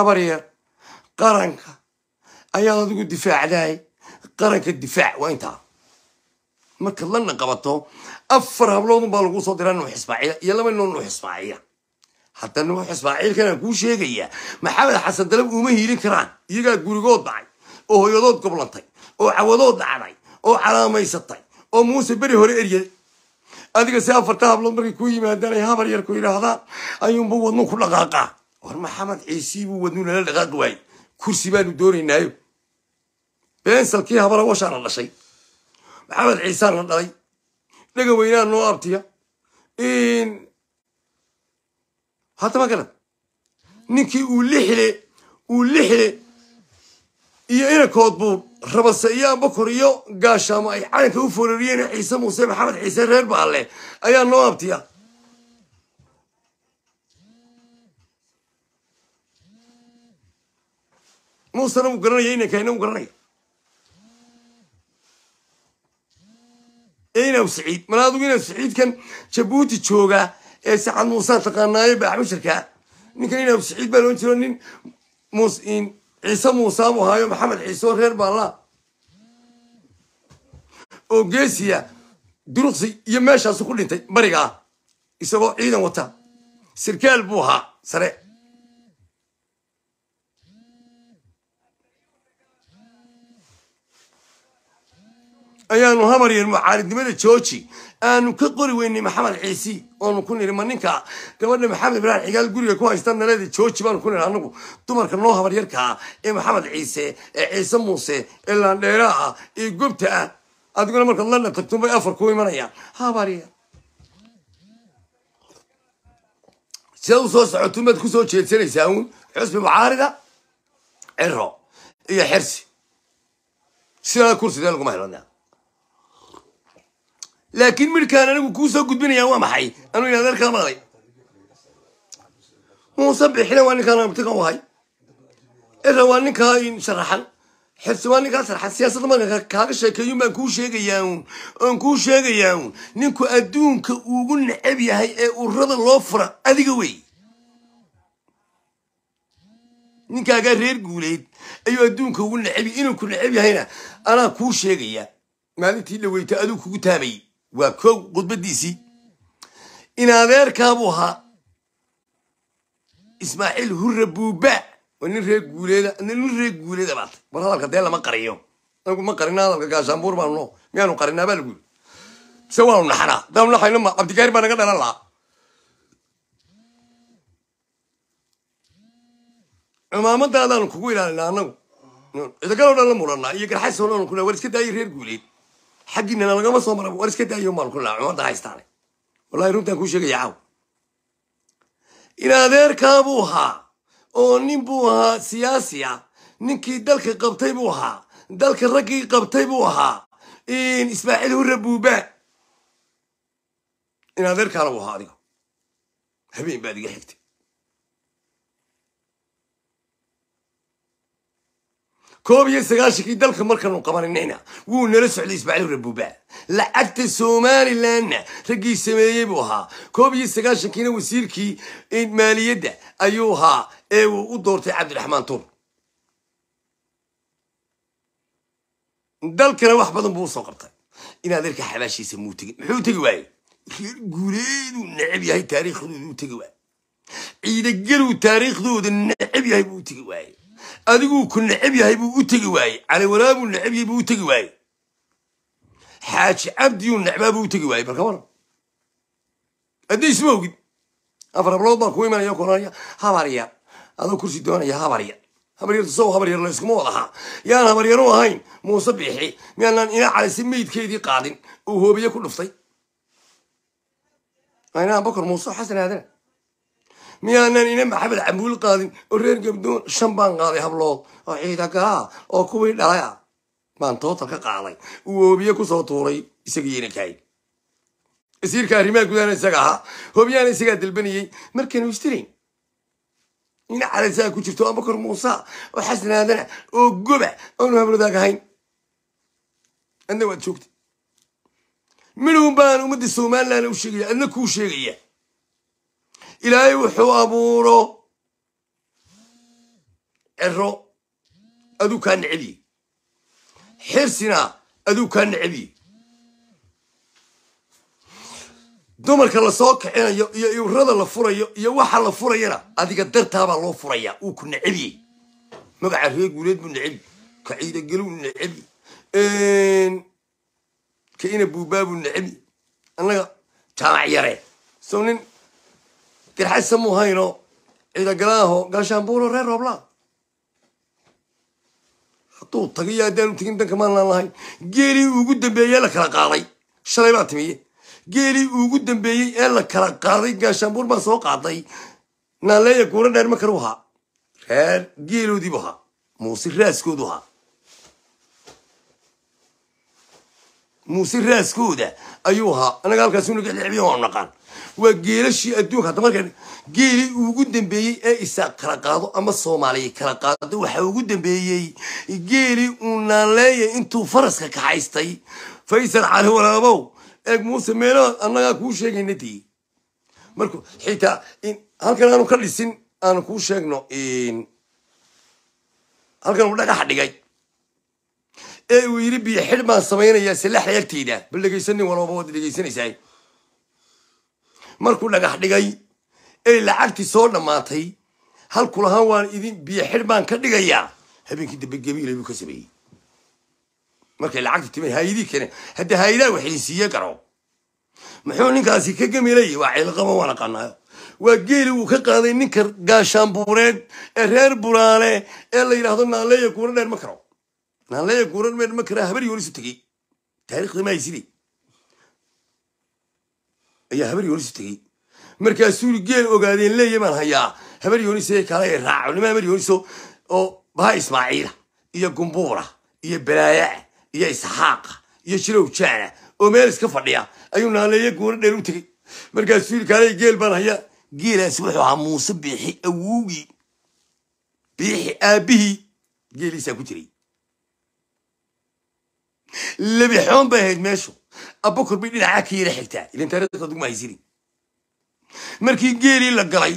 taabariya qaranka ayaad adigu difaacday qaranka difaac waa intaa marka lana qabato afar habloodun baa lagu soo diraa nuux ismaaciil iyo laba ninoo nuux ismaaciila ah. hadda nuux ismaaciilkana kuu sheegayaa maxamed xasan dalab uma hiilin karaan iyagaa gurigood dhacay oo hoyadood goblantay oo cawadood dhacday oo calaamaysatay oo muuse beri hore eryaday adiga si afarta hablood markay kuu yimaadaan ay habar yar ku yidhaahdaan ayuunba wadnu ku dhaqaaqaa war maxamed ciisiibuu wadnu nala dhaqaaqi waayey kursi baanu doonaynaayo beensalkii habala washaana dhashay maxamed ciisaana dhalay dhega weynaa noo abtiya ma garan ninkii uu lixile uu lixile iyo inankood buu rabase iyo abakor iyo gaashaamo ay calanka u foorariyeen ciise muuse maxamed ciise reer baalle ayaa noo abtiya muusena wuu garanaya inankayna u garanaya inaw saciid mana inaw saciidkan jabuuti jooga ee sacad muusea taqaanaayo baaxmusharkaa ninkan inaw saciid baa loon jiro nin ciise muusa buu ahaayo maxamed ciise reer baallaa oo geesiya duruqsi iyo meeshaasu ku dhintay bariga ah isagoo ciidan wata sirkaal buu ahaa sare ayaanu habaryar mucaaridnimada jooji aanu ka qori weynay maxamed ciisi oonu ku niri ma ninka gabadha maxamed ibraahim cigaal guriga ku haysta nalada jooji baanu ku niri anagu dumarka noo habaryarkaa ah ee maxamed ciise ee ciise muuse ee laandheeraa ah ee gobta ah adiguna markaad lana tagtun bay afar ku imanayaan habaryar sidaad u soo socotun kusoo jeedsanaysaa uun xusbi mucaarida ciro iyo xersi sidaa kursidee laguma helana laakiin midhkaan anigu kuu soo gudbinayaan waa maxay anuu inaad arkaa maqlay muuse bixina waa ninkaan abtigan wahay era waa ninkaa sharaxan xirsi waa ninkaa sharaxan siyaasadda madanka kaaga sheekeeyun baan kuu sheegayaa uun oon kuu sheegayaa uun ninku adduunka ugu necab yahay ee ururada loo fura adiga wey ninkaagaa reer guuleed ayuu adduunka ugu necab inuu ku necab yahayna anaa kuu sheegaya maalintii dhaweyta aduu kugu taabayy waa ko khudbadiisii in adeerkaabu ahaa ismaaciil hurre buuba waa nin reer guuleeda nin reer guuleeda baata war hadalka dee lama qariyo anagu ma qarina hadalka gaashaambuur baanu no miyaanu qarinaa baa laguuri mise waanu naxanaa hadaanu naxayno ma cabdikaari baa naga dhalan lahaa cumaamadaadaanu kugu ilaalinaa anagu cidagaloo dhan la murannaa iyo garxasoo kuna war iska daayo reer guuleed xaggiinana lagama soo mara war iska daayo maalkula umada haystaane wallahi runtaan kuu sheegaya caaw in buu ahaa oo nin buu ahaa siyaasiya ninkii dalka qabtay buu ahaa dalka raggii qabtay buu ahaa ismaaciil hurre buubaa in adeerkaana u ahaa adiga habeen baad iga xigtay koob iyo sagaashankii dalka markaanu qabaninayna wuu nala socday ismaaciil rabuuba lacagta somalilanna raggii sameeyey buu ahaa koob iyo sagaashankiina wasiirkii maaliyadda ayuu ahaa ee uu u doortay cabdiraxmaan tuur dalkana wax badan buu usoo qabtay in adeerka xabaashiisa muu tegin muxuu tegi waayey reer guureeduu necab yahay taariikhdooduu tegi waayey ciidagaluu taariikhdooda necab yahay buu u tegi waayey adiguu ku necab yahay buu u tegi waayey calewalaa buu necab yahay buu u tegi waaye xaaji cabdiyuu necbaa buu u tegi waayey marka waran isma ogid afar hablood baan kugu imanaya konanaya habaryar adoo kursi doonaya habaryar habaryar habaryar layskuma wadahaa yaan habaryaru ahayn muuse biixi miyaanaan ina calise meydkeedii qaadin oo hoobiye ku dhuftay aynaan bokor muuse xasan aadana miyaanan ina maxamed cambuul qaadin oo reer gabdoon shan baan qaaday hablood oo ciidagaa ah, oo kuwii dhalay ah baan tootal ka qaaday uu hobiye kusoo tuuray isagiina kahayn asiirka arrimaha gudaana isaga ahaa hobyaana isagaa dalbanayey markaanu istirayn ina calasaa ku jirto abakar muusa oo xasan aadana oo goba oonu habradaag ahayn adna waad joogta midhow baan ummadda somalilan u sheegaya adna kuu sheegaya ilaahay wuxuu abuuro cero aduu kaa necebye xirsina aduu kaa necebye dumarka lasoo kacinayo iyo iwrada la furayo iyo waxa la furayana adiga dartaabaa loo furayaa uu ku necebye magaca reer guuleed buu necebi ka ciidageluu necebi ka ina buubaabuu necebi annaga jaamac yare so nin garxaysamu muhayno cida galaaho gaashaanbuuro reer roobla hadduu tagayo haddaan u tegin danka maanlaan lahay geelii ugu dambeeyey ee la kala qaaday shalay baa timiye geelii ugu dambeeyey ee la kala qaaday gaashaanbuur baa soo qaaday naaleeya kuura dheer ma karu ahaa reer geeloodiibu ahaa muuse raaskoodu ahaa muuse raaskooda ayuu ahaa anaga halkaasnagbioo naqaan waa geelashii adduunka hadda markan geelii ugu dambeeyey ee isaaq kala qaado ama soomaaliya kala qaado waxaa ugu dambeeyey geelii uu naanleeyay intuu faraska kaxaystay faysal cali walaabow eeg muuse meelo annagaa kuu sheegayna dii marka xitaa halkan aanu ka dhisin aanu kuu sheegno halkan uu dhagax dhigay ee uu yidhi biyoxidh baan samaynayaa silax lacagtayda bal dhegaysa nin waad dhegaysanaysaa markuu dhagax dhigay ee lacagtii soo dhammaatay halku lahaan waan idin biyoxidh baan ka dhigayaa habeenkii dambe gabiilay buu ka sameeyey markay lacagtii timay haayidii kene haddii haayidaa waxaysiiye garo muxuu ninkaasi ka gamilayay waa ciilqaba waa naqaanaayo waa geeli uu ka qaaday ninka gaashaanbuureed ee reer buraale ee la yidhaahdo naalleeya kuula dheer ma karo naanlaya guuran meen ma karaa habari hore isu tegey taarikhda ma hayside ayaa habari hore isu tegey markaasuu geel ogaadeen leeye maan hayaa habari horise kale raac culima habari horiso oo baha ismaaciila iyo gumbuura iyo balaayaa iyo isxaaqa iyo jirow jaana oo meel iska fadhiya ayuu naanleeya guuran dheer u tegey markaasuu kale geel baan hayaa geelaasi wuxuu ahaa muuse biixi awowgii biixi aabbihii geeliisaa ku jiray lebi xoon bay ahayd meeshu abba kurbay dhinacaa ka yara xigtaa ilan taariikhda dugma haysanin markii geelii la galay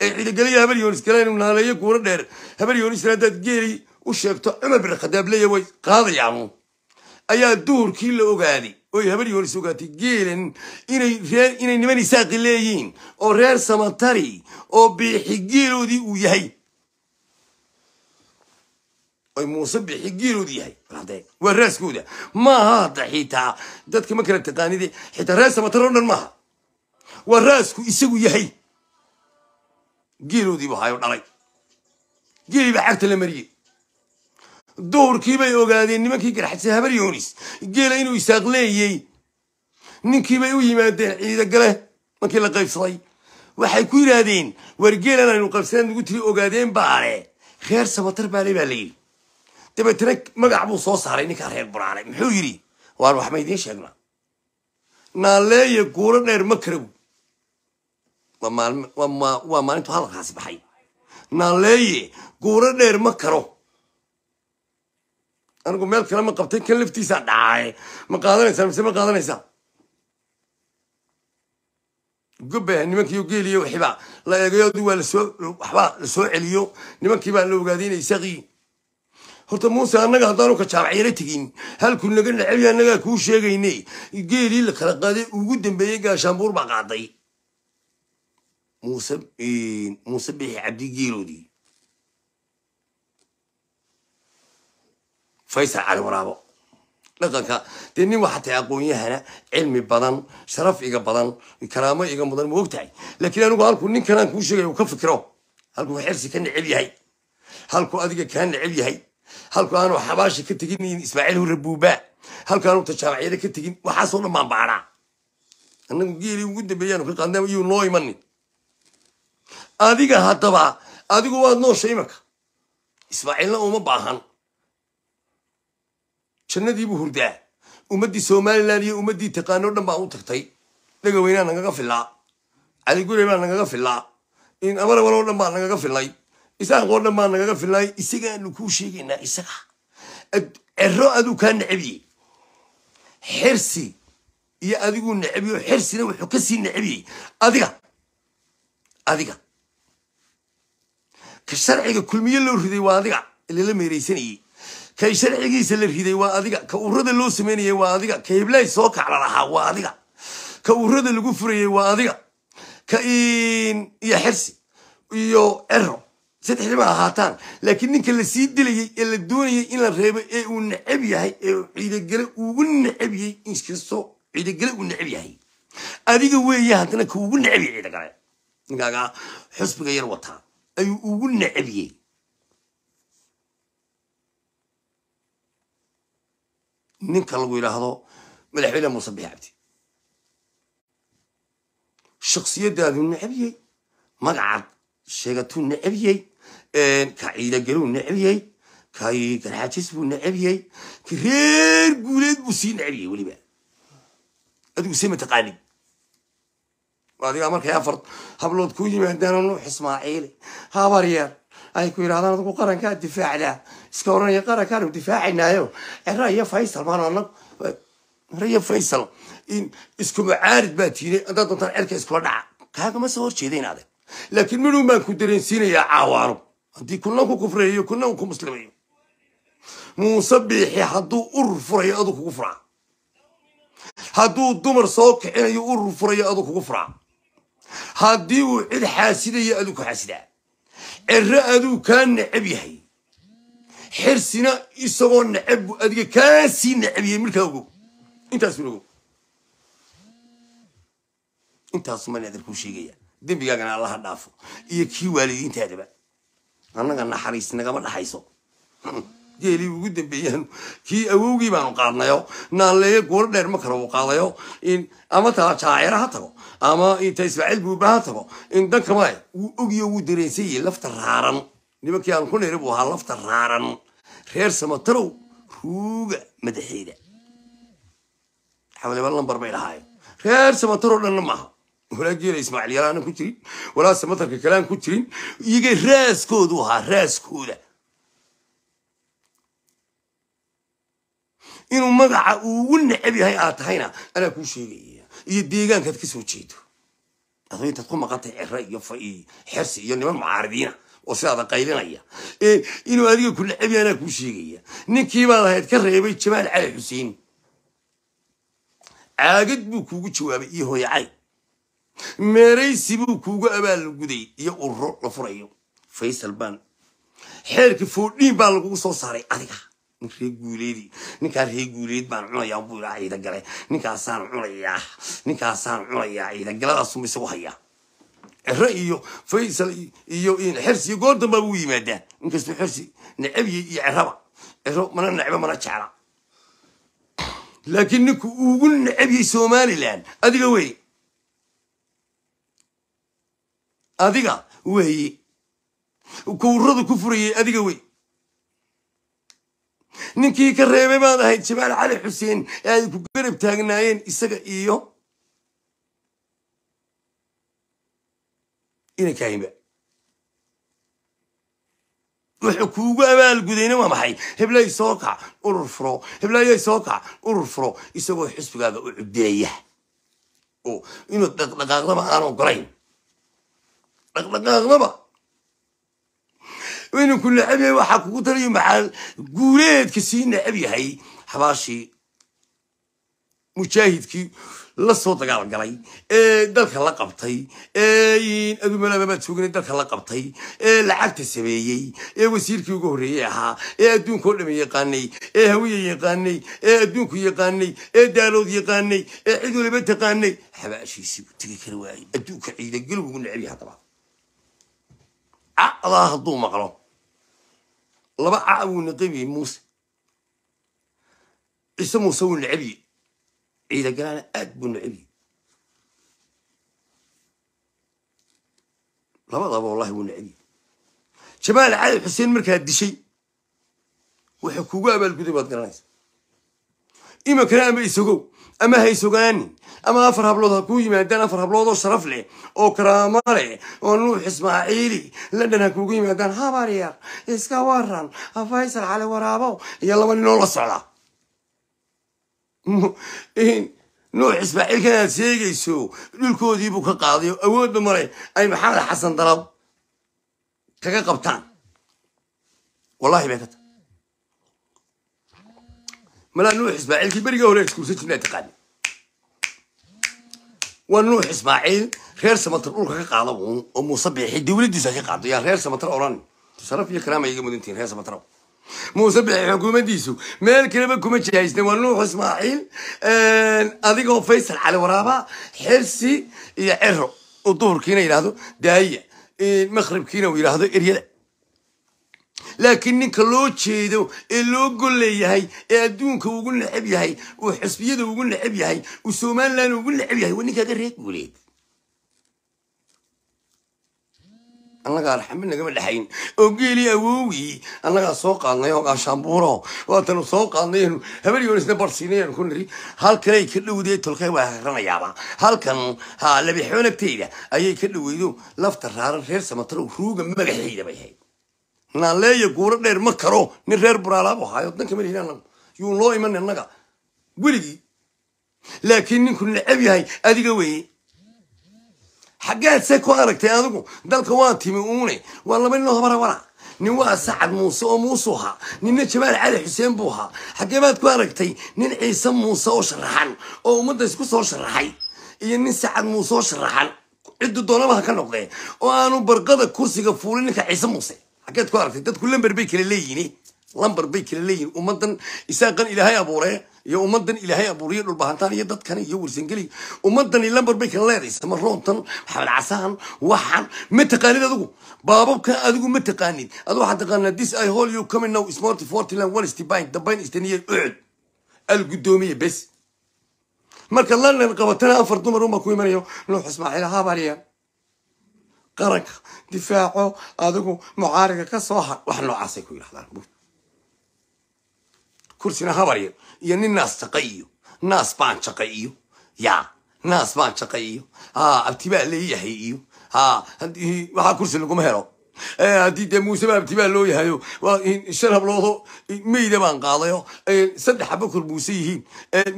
ee ciidagalaya habar yoonis gala inuu naaleeyo guuro dheer habar yoonisna haddaad geelii u sheegto cumar bin khadaab leeya way qaadayaanu ayaa duhurkii la ogaaday oy habar yoonis ogaatay geelan inay reer inay niman isaaqi leeyiin oo reer samatari oo biixigeeloodii uu yahay oy muuse bixi geelood yahay waa raaskooda maaha hadda xitaa dadka ma kala taqaanid xitaa raasamatar oo dhan maaha waa raasku isagu yahay geeloodiibu hayo dhalay geeliibaa cagta la mariyey duhurkiibay ogaadeen nimankii garxadse habar yoonis geela inuu isaaq leeyey ninkiibay u yimaadeen ciidagale markii la qaybsaday waxay ku yidhaahdeen war geelan aynu qaybsadeen nugu tiri ogaadeen baale reer samatar baale baa la yidhi dabeetana magac buu soo saaray ninkaa reer buraale muxuu yidhi waan wax ma idiin sheegnaa naaleeya guuro dheer ma kara waa maalintu hadalkaasi baxay naaleeye guuro dheer ma karo anigu meel kale ma qabtay kan laftiisaa dhacaaye ma qaadanaysaa mise ma qaadanaysaa gobah nimankiiyo geeliyo waxibaa la eegayo aduu waa lasoo waxbaa la soo celiyo nimankii baa la ogaadiyey horta muuse annaga haddaanu kajaarciyaro tegin halku naga nacabya annagaa kuu sheegayne geelii la kala qaaday ugu dambeeyey gaashaanbuur baa qaaday muuse muuse biixi cabdi geeloodii faysal cali waraabo dhaqanka dee nin waa aqoonyahana cilmi badan sharaf iga badan karaamo iga mudan ma ogtahay tahay laakiin anigu halkuu ninkanaan kuu sheegaya uu ka fikiro halku xersi ka neceb yahay halkuu adiga kaa neceb yahay halkaanu xabaashi ka tegin ismaaciil hurre buuba halkaanu tajaabacyada ka tegin waxaasoo dhan baan baanaa anagu geelii ugu dambeeyaanu ka qaadna iyuu noo imanin adiga haddaba adigu waad noosha imanka ismaaciilna uma baahan jannadii buu hurdaa ummaddii somalilan iyo ummaddii taqaano dhan baa u tagtay dhagaweynaa nagaga filaa cali gure baa nagaga filaa in amara waloo dhan baa nagaga filnay isaaqoo dhan baa nagaga filnay isagaanu kuu sheegaynaa isaga cero aduu kaa necabiyey xirsi iyo adiguu necabiyey xirsina wuxuu kasii necabiyey adiga adiga ka sharciga kulmiye loo riday waa adiga lala meeraysanayey kay sharcigiisa la riday waa adiga ka urada loo samaynayay waa adiga ka heblaay soo kacla lahaa waa adiga ka urada lagu furayay waa adiga ka iyo xirsi iyo cero saddex dhib ahaataan laakiin ninka lasii dilayey ee la doonayay in la reebo ee uu necab yahay ee ciidagale ugu necabiyey inkastoo ciidagale uu necab yahay adiga weeye haddana kuugu necabiyey ciidagale ninkaagaa xusbiga yar wataa ayuu ugu necabiyey ninka lagu yidhaahdo madaxweyne muuse bix cabdi shaksiyadaaduu necabiyey magacad sheegatuu necabiyey كعيلقلو نعبيي كاي كالحاجس بو نعبيي كرير قولد بو سي نعبيي وليبا أدو سيما تقاني وهذه أمرك يا فرد هبلود كوي ما عندنا نوح إسماعيل هابريار أي كوي هذا نطقو قرن كان دفاع لا سكورنا يا قرن كانوا دفاعنا يو الرأي فيصل ما نقول رأي فيصل إن اسكو عارض باتيني أنت تنطر إلك اسكو دعا نعم. كاكا ما صور شيء هذا لكن منو ما كنت رنسيني يا عوارب haddii kuna ku kufriyayo kuna ku muslimayo muuse biixi hadduu urur furayo aduu kugu furaa hadduu dumar soo kicinayo urur furayo aduu kugu furaa haddii uu cid xaasidayo aduu ku xaasidaa cere aduu kaa necab yahay xirsina isagoo necab buu adiga kaa sii necabiyey markaa ogow intaas buu ogow intaasumani adan kuu sheegaya dembigaagana allaha dhaafo iyo kii waalidiintaadaba annaga naxariis nagama dhaxayso hmm. geelii ugu dambeeyaan kii awowgii baanu qaadnayo naalle guuro dheer ma kale uu qaadayo ama tajaacira ha tago ama inta taismaaciil buuba ha tago in dankamae wuu ogiyo wuu dareensayay lafta raaran nimankii aan ku niri buu ahaa lafta raaran reer samatarow ruuga madaxeeda xawleba lambar bay dhahaayen reer samataro dhanna maaha walaa geela ismaaciil ku jirin walaa samatarka kalaan ku jirin iyaga raaskoodu ahaa raaskooda inuu magaca uu ugu necab yahay aad tahayna anaa kuu sheegaya iyo deegaankaad ka jeedo adoo intaad ku maqantay cero iyo xersi iyo niman mucaaridiina oo sidaada qaylinaya inuu adiga ku necab yahay anaa kuu sheegaya ninkii baad ka reebay jamaal cali xuseen caagad buu kuugu jawaabay iyo hooyacay meeraysi buu kuugu abaal guday iyo ururo la furayo faysal baan xeerkii foodhiin baa lagugu soo saaray adiga nin ree guuleedii ninkaa ree guuleed baan cunayaa buu ilaa ciidagale ninkaasaan cunayaa ninkaasaan cunayaa ciidagaladaasuma isagu hayaa ciro iyo faysal iyo xersi iyo goor dambaa ugu yimaadaa ninkastoo xersi necabye iyo ciraba ciro mana necbo mana jecla laakiin ninku ugu necabiyey somalilan adiga wey adiga weeye kuwuradu ku furayay adiga wey ninkii ka reebay baad ahayd jamaal cali xuseen ee ay ku garab taagnaayeen isaga iyo inankaahinba wuxuu kuugu abaalgudayna waa maxay heblay soo kac urur furo heblaayay soo kac urur furo isagoo xisbigaaga u cubdeeya oo inuu dhaqdhaqaaqdaba aan ogolayn dhaqdhaqaaqdaba waynu ku necab waxaa kugu tarayo maxaa guuleedka sii necab yahay xabaashii mujaahidkii lasoo soo dagaalgalay ee dalka la qabtay ee aduumalaamabaad soogana dalka la qabtay ee lacagta sameeyey ee wasiirkii ugu horreeyey ahaa ee adduunkaoo dhamme yaqaanay ee hawiya yaqaanay ee adduunku yaqaanay ee daalood yaqaanay ee cid walaba taqaanay xabaashiisii u tegi kara waayey adduunka ciidagalgugu necab yahay haddaba caqdaa hadduu maqlo laba caca wuu naqabiye muuse ciise muuse wuu nacabiye ciidagalaana aad buu nacabiye labadaba wallahi wuu nacabiye jamaal cali xuseen markaa dishay waxa kugu abaalguday baad garanaysa imakana ama isagow ama haysogaani ama afar hablood ha kuu yimaadaan afar hablood oo sharaf leh oo karaamo leh oo nuux ismaaciili london ha kuugu yimaadaan habaryar iska waran faysal cali waraabo iyo laba ninoo la socda nuux ismaaciilkan aad sheegayso dhulkoodiibuu ka qaaday oo awoodba male ay maxamed xasan dalab kaga qabtaan wallahi bay ka tahay malaa nuux ismaaciilkii berigii hore iskuulsan jirna taqaani waa nuux ismaaciil reer samatar dhulka ka qaada uun oo muuse biixi dawladdiisa ka qaado yaa reer samatar odhan sharaf iyo karaama iga mudantihiin reer samatar muuse biixi xukuumaddiisu meel kaleba kuma jihaysna waa nuux ismaaciil adigoo faysal cali waraaba xersi iyo cero oo duhurkiina yidhaahdo daaya maqribkiina uu laakiin ninka loo jeedo ee loo golleeyahay ee adduunka ugu necab yahay uu xisbiyada ugu necab yahay uu somalilan ugu necab yahay waa ninkaaga reer guuleed annaga alxamid nagama dhexayn oo geelii awowgii annagaa soo qaadnay hoogaashaambuuro waatanu soo qaadnay habari onisna barsiinayan ku niri halkanay ka dhowdee tolkay waa haranayaaba halkan ha labixoonagtayda ayay ka dhoweydo lafta raaran reer samatar ruuga magaxayda bay hayd naaleeya guuro dheer ma karo nin reer buraalaab ahaayo danka mali hilaanlagu yuun loo iman annaga weligii laakiin ninku necab yahay adiga weye xaggaad se ku aragtay adigu dalka waa timi uune waa laba ninoo habarabara nin waa sacad muuse oo muusuu ahaa ninna jamaal cali xuseen buu ahaa xaggee baad ku aragtay nin ciise muuse oo sharaxan oo ummadda isku soo sharaxay iyo nin sacad muuse oo sharaxan ciddu doonamaha ka noqdee oo aanu barqada kursiga fuulin ciise muuse xaggeed ku aragtay dadku lamber bay kala leeyihin lamber bay kala leeyihin ummadan isaaqan ilaahay abuuree iyo ummadan ilaahay abuuriyo dhulbahantaan iyo dadkan iyo warsangeli ummadani lamber bay kala leedaysa maroontan maxamed casaan waxan ma taqaanid adigu baababka adigu ma taqaanid adu waxaa taqaanaa this i hol you coming now smart fortyland walstibine dambayn istaniye ucud al bes marka london qabatana afar dumar unbaa ku imanayo nuux ismaaciil habariya qaranka difaaco adigu mucaariga kasoo soo har wax noocaasay ku yidhahdaan kursina habarya iyo nin naas jaqa iyo naas baan jaqa iyo ya naas baan jaqa iyo ha abti baa leeyahay iyo ha waxaa kursi laguma helo haddii dee muuse baa abti loo yahayo shan habloodo meyda baan qaadayo saddex haba kor muuse yihiin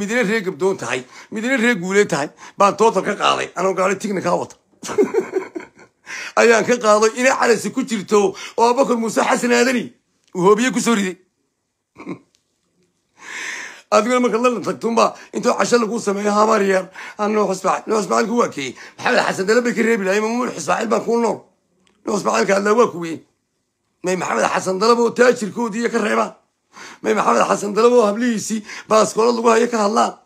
midna ree gabdoon tahay midna ree guule tahay baan tootal ka qaaday anoo gaari tigna kaa wata أيان كان قاضي إني على تو وأبوك الموسى حسن هذاني وهو بيكو سوري أذكر ما خلنا نتكلم با أنتوا عشان لكم سمعي هاماريير أنا نو حسبع نو حسبع الكواكي محمد حسن دلبي كريبي لا يمو حسبع البنكون نور نو حسبع الك على واكوي ما محمد حسن دلبو تاجر كودي يا كريبا ما محمد حسن دلبو هبليسي باسكول الله يكره الله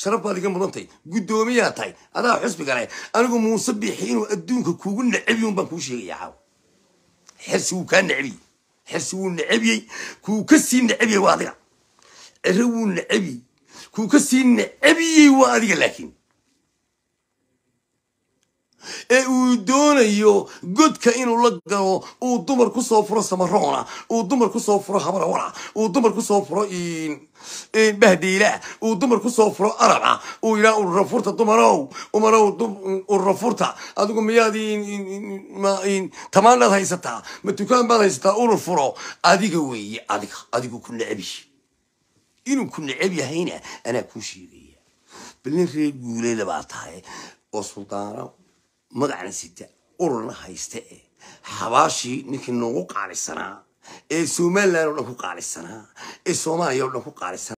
sharaf baad iga mudan tahay guddoomiyaa tahay adaa xusbiga leh anigu muuse biixi inuu adduunka kugu nacabiy un baan kuu sheegaya xaaw xersi wuu kaa nacabiyey xersi wuu nacabiyey kuu ka sii nacabiyey waa adiga ciro wuu nacabiyey kuu ka sii nacabiyey waa adiga laakiin ee uu doonayo godka inuu la galo uu dumar kusoo furo samaroona uu dumar kusoo furo habarwara uu dumar kusoo furo bahdiila uu dumar kusoo furo araba uu yidhaha ururafurta dumarow umarow furta adigu miyaad tamaandhaad haysataa ma dukaan baad haysataa urur furo adiga weeye adiga adigu ku necbi inuu ku necab yahayna anaa kuu sheegaya balin reer guuleeda baa tahay oo suldaano magacna sita ururna haysta ee xabaashii ninkii noogu qaalisanaa ee somalilan o dhan ku qaalisanaa ee soomaaliya o dhan ku qaalisanaa